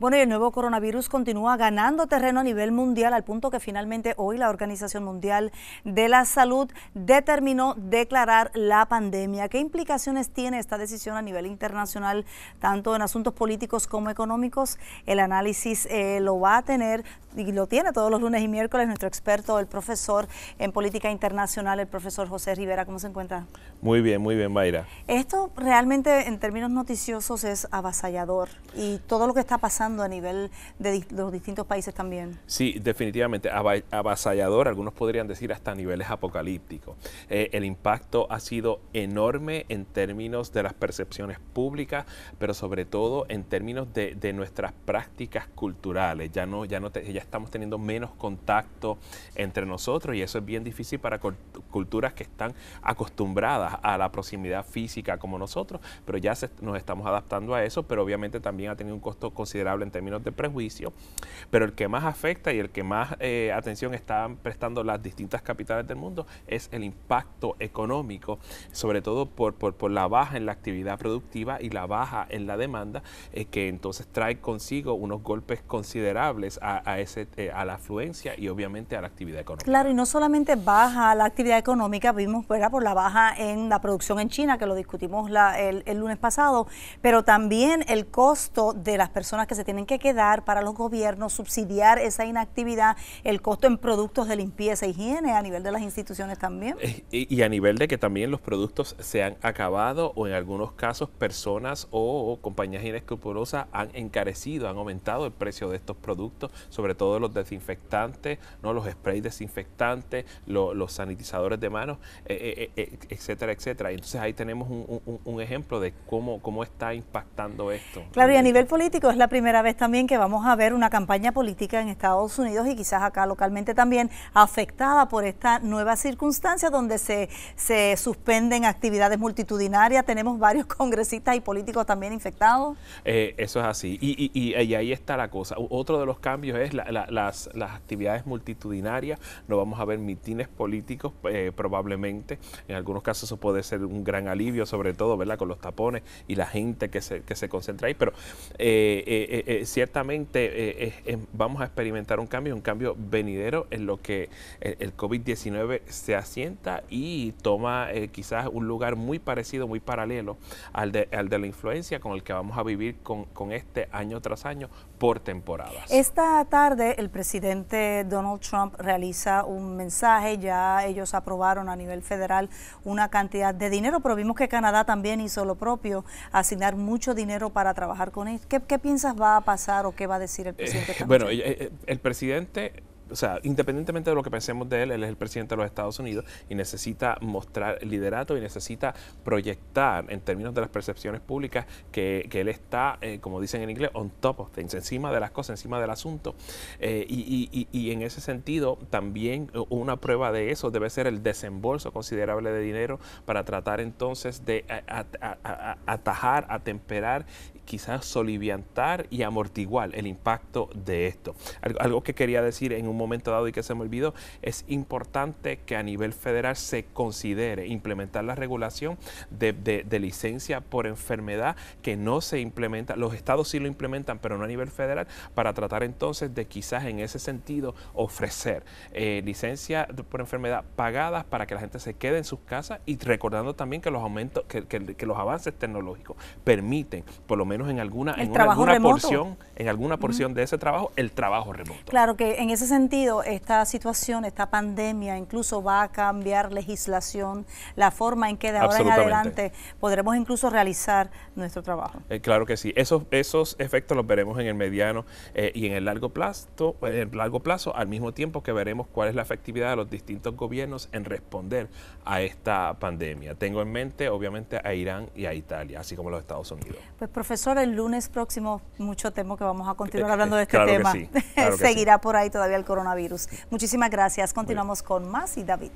Bueno, y el nuevo coronavirus continúa ganando terreno a nivel mundial al punto que finalmente hoy la Organización Mundial de la Salud determinó declarar la pandemia. ¿Qué implicaciones tiene esta decisión a nivel internacional, tanto en asuntos políticos como económicos? El análisis eh, lo va a tener y lo tiene todos los lunes y miércoles nuestro experto, el profesor en política internacional, el profesor José Rivera. ¿Cómo se encuentra? Muy bien, muy bien, Mayra. Esto realmente en términos noticiosos es avasallador y todo lo que está pasando a nivel de los distintos países también. Sí, definitivamente, avasallador, algunos podrían decir hasta niveles apocalípticos. Eh, el impacto ha sido enorme en términos de las percepciones públicas, pero sobre todo en términos de, de nuestras prácticas culturales. Ya no, ya no te, estamos teniendo menos contacto entre nosotros y eso es bien difícil para culturas que están acostumbradas a la proximidad física como nosotros, pero ya nos estamos adaptando a eso, pero obviamente también ha tenido un costo considerable en términos de prejuicio, pero el que más afecta y el que más eh, atención están prestando las distintas capitales del mundo es el impacto económico, sobre todo por, la baja en la actividad productiva y la baja en la demanda, eh, que entonces trae consigo unos golpes considerables a, a este, a la afluencia y obviamente a la actividad económica. Claro, y no solamente baja la actividad económica, vimos fuera por la baja en la producción en China, que lo discutimos el, lunes pasado, pero también el costo de las personas que se tienen que quedar para los gobiernos, subsidiar esa inactividad, el costo en productos de limpieza e higiene a nivel de las instituciones también. Y, a nivel de que también los productos se han acabado o en algunos casos personas o, o compañías inescrupulosas han encarecido, han aumentado el precio de estos productos, sobre todo todos los desinfectantes, ¿no? los sprays desinfectantes, los sanitizadores de manos, eh, eh, eh, etcétera, etcétera. Entonces ahí tenemos un, ejemplo de cómo, cómo está impactando esto. Claro, y a nivel político es la primera vez también que vamos a ver una campaña política en Estados Unidos y quizás acá localmente también afectada por esta nueva circunstancia donde se, suspenden actividades multitudinarias, tenemos varios congresistas y políticos también infectados. eso es así, y, ahí está la cosa. Otro de los cambios es la, las, actividades multitudinarias, no vamos a ver mitines políticos eh, probablemente, en algunos casos eso puede ser un gran alivio, sobre todo, ¿verdad? Con los tapones y la gente que se, que se concentra ahí, pero eh, eh, ciertamente vamos a experimentar un cambio, un cambio venidero en lo que el, COVID-19 se asienta y toma quizás un lugar muy parecido, muy paralelo al de, al de la influencia con el que vamos a vivir con, con este año tras año por temporadas. Esta tarde el presidente Donald Trump realiza un mensaje, ya ellos aprobaron a nivel federal una cantidad de dinero, pero vimos que Canadá también hizo lo propio, asignar mucho dinero para trabajar con él. ¿Qué, piensas va a pasar o qué va a decir el presidente? Eh, bueno, eh, eh, el presidente o sea, independientemente de lo que pensemos de él, él es el presidente de los Estados Unidos y necesita mostrar liderato y necesita proyectar en términos de las percepciones públicas que, él está, eh, como dicen en inglés, on top of things, encima de las cosas, encima del asunto. Eh, y, en ese sentido, también una prueba de eso debe ser el desembolso considerable de dinero para tratar entonces de atajar, atemperar quizás soliviantar y amortiguar el impacto de esto. algo que quería decir en un momento dado y que se me olvidó, es importante que a nivel federal se considere implementar la regulación de, licencia por enfermedad que no se implementa, los estados sí lo implementan, pero no a nivel federal, para tratar entonces de quizás en ese sentido ofrecer eh, licencia por enfermedad pagadas para que la gente se quede en sus casas y recordando también que los aumentos, que, los avances tecnológicos permiten, por lo menos en alguna, en una, porción, en alguna porción de ese trabajo, el trabajo remoto. Claro que en ese sentido sentido, esta situación, esta pandemia, incluso va a cambiar legislación, la forma en que de ahora en adelante podremos incluso realizar nuestro trabajo. Eh, claro que sí. Esos, esos efectos los veremos en el mediano eh, y en el largo plazo, pues, en el largo plazo, al mismo tiempo que veremos cuál es la efectividad de los distintos gobiernos en responder a esta pandemia. Tengo en mente, obviamente, a Irán y a Italia, así como los Estados Unidos. Pues profesor, el lunes próximo, mucho temo que vamos a continuar eh, hablando de este tema. Seguirá por ahí todavía el coronavirus coronavirus. Muchísimas gracias. Continuamos con más y David.